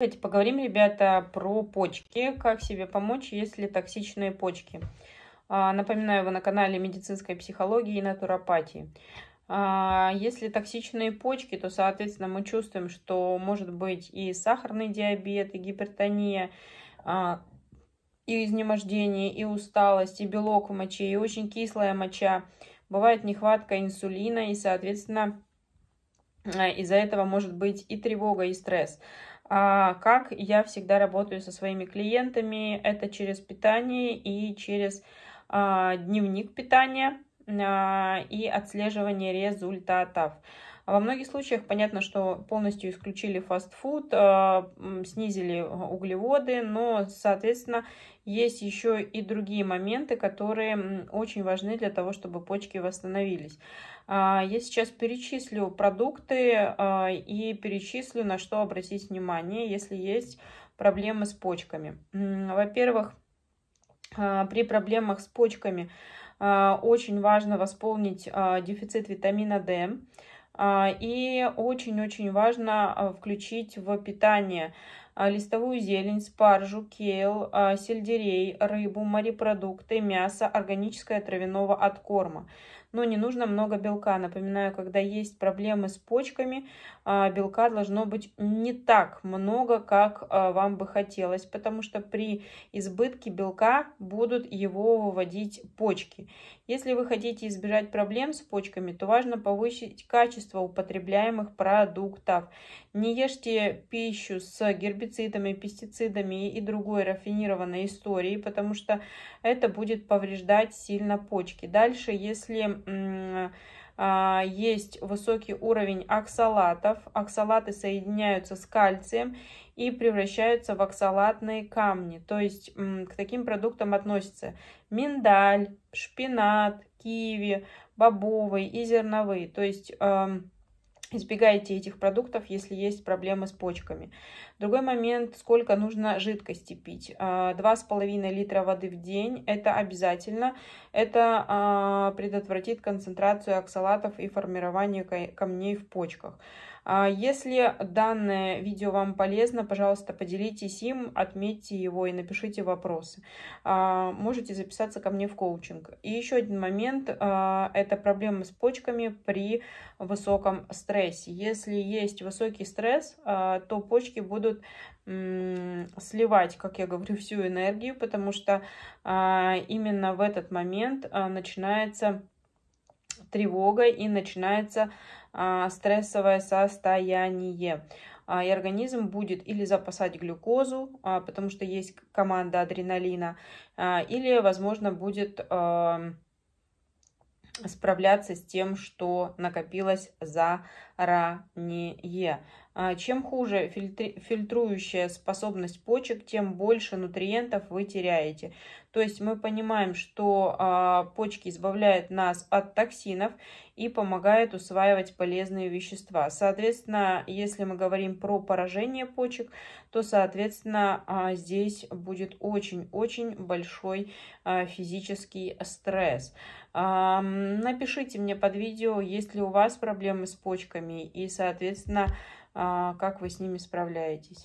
Давайте поговорим, ребята, про почки. Как себе помочь, если токсичные почки? А, напоминаю, вы на канале медицинской психологии и натуропатии. А, если токсичные почки, то, соответственно, мы чувствуем, что может быть и сахарный диабет, и гипертония, а, и изнемождение, и усталость, и белок в моче, и очень кислая моча. Бывает нехватка инсулина, и, соответственно, Э, из-за этого может быть и тревога, и стресс. А как я всегда работаю со своими клиентами, это через питание и через а, дневник питания а, и отслеживание результатов. А во многих случаях понятно, что полностью исключили фастфуд, э, снизили э, углеводы, но, соответственно, есть еще и другие моменты, которые очень важны для того, чтобы почки восстановились. А, я сейчас перечислю продукты э, и перечислю, на что обратить внимание, если есть проблемы с почками. Во-первых, при проблемах с почками очень важно восполнить дефицит витамина D. А, и очень-очень важно а, включить в питание а, листовую зелень, спаржу, кейл, сельдерей, рыбу, морепродукты, мясо, органическое травяного откорма но не нужно много белка. Напоминаю, когда есть проблемы с почками, а, белка должно быть не так много, как а, вам бы хотелось, потому что при избытке белка будут его выводить почки. Если вы хотите избежать проблем с почками, то важно повысить качество употребляемых продуктов. Не ешьте пищу с гербицидами, пестицидами и другой рафинированной историей, потому что это будет повреждать сильно почки. Дальше, если а, есть высокий уровень оксалатов. Оксалаты соединяются с кальцием и превращаются в оксалатные камни. То есть к таким продуктам относятся миндаль, шпинат, киви, бобовые и зерновые. То есть эм, Избегайте этих продуктов, если есть проблемы с почками. Другой момент, сколько нужно жидкости пить. 2,5 а, литра воды в день, это обязательно. Это а, предотвратит концентрацию оксалатов и формирование камней в почках. А если данное видео вам полезно, пожалуйста, поделитесь им, отметьте его и напишите вопросы. А, можете записаться ко мне в коучинг. И еще один момент а, – это проблемы с почками при высоком стрессе. Если есть высокий стресс, то почки будут сливать, как я говорю, всю энергию, потому что именно в этот момент начинается тревогой и начинается а, стрессовое состояние. А, и организм будет или запасать глюкозу, а, потому что есть команда адреналина, а, или, возможно, будет а, справляться с тем, что накопилось заранее. А, чем хуже фильтрующая способность почек, тем больше нутриентов вы теряете. То есть мы понимаем, что а, почки избавляют нас от токсинов и помогают усваивать полезные вещества. Соответственно, если мы говорим про поражение почек, то, соответственно, а, здесь будет очень-очень большой физический стресс. Напишите мне под видео, есть ли у вас проблемы с почками и, соответственно, а, как вы с ними справляетесь.